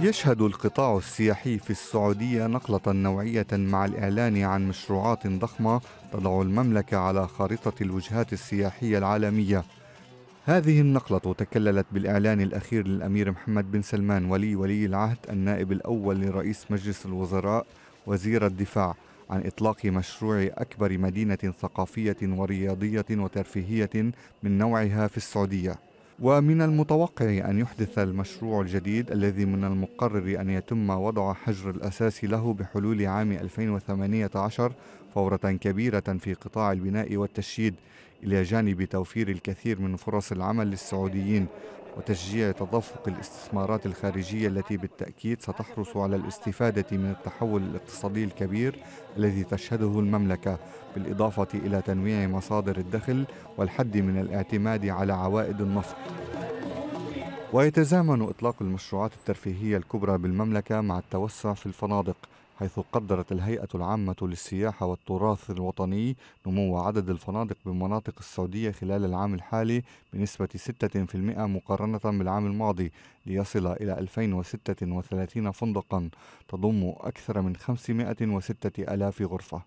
يشهد القطاع السياحي في السعودية نقلة نوعية مع الإعلان عن مشروعات ضخمة تضع المملكة على خارطة الوجهات السياحية العالمية. هذه النقلة تكللت بالإعلان الأخير للأمير محمد بن سلمان ولي ولي العهد النائب الأول لرئيس مجلس الوزراء وزير الدفاع عن إطلاق مشروع أكبر مدينة ثقافية ورياضية وترفيهية من نوعها في السعودية. ومن المتوقع أن يحدث المشروع الجديد الذي من المقرر أن يتم وضع حجر الأساس له بحلول عام 2018 فورة كبيرة في قطاع البناء والتشييد إلى جانب توفير الكثير من فرص العمل للسعوديين وتشجيع تدفق الاستثمارات الخارجية التي بالتأكيد ستحرص على الاستفادة من التحول الاقتصادي الكبير الذي تشهده المملكة بالإضافة إلى تنويع مصادر الدخل والحد من الاعتماد على عوائد النفط ويتزامن إطلاق المشروعات الترفيهية الكبرى بالمملكة مع التوسع في الفنادق حيث قدرت الهيئة العامة للسياحة والتراث الوطني نمو عدد الفنادق بمناطق السعودية خلال العام الحالي بنسبة 6% مقارنة بالعام الماضي ليصل إلى 2036 فندقا تضم أكثر من 506 ألاف غرفة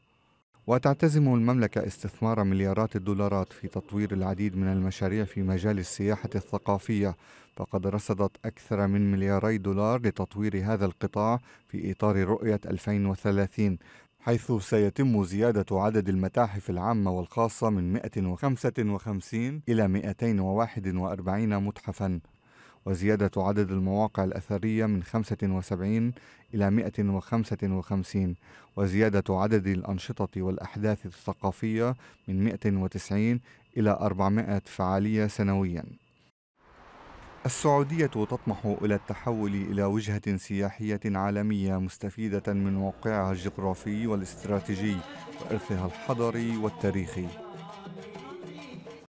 وتعتزم المملكة استثمار مليارات الدولارات في تطوير العديد من المشاريع في مجال السياحة الثقافية فقد رصدت أكثر من ملياري دولار لتطوير هذا القطاع في إطار رؤية 2030 حيث سيتم زيادة عدد المتاحف العامة والخاصة من 155 إلى 241 متحفاً وزيادة عدد المواقع الأثرية من 75 إلى 155 وزيادة عدد الأنشطة والأحداث الثقافية من 190 إلى 400 فعالية سنوياً السعودية تطمح إلى التحول إلى وجهة سياحية عالمية مستفيدة من موقعها الجغرافي والاستراتيجي وإرثها الحضري والتاريخي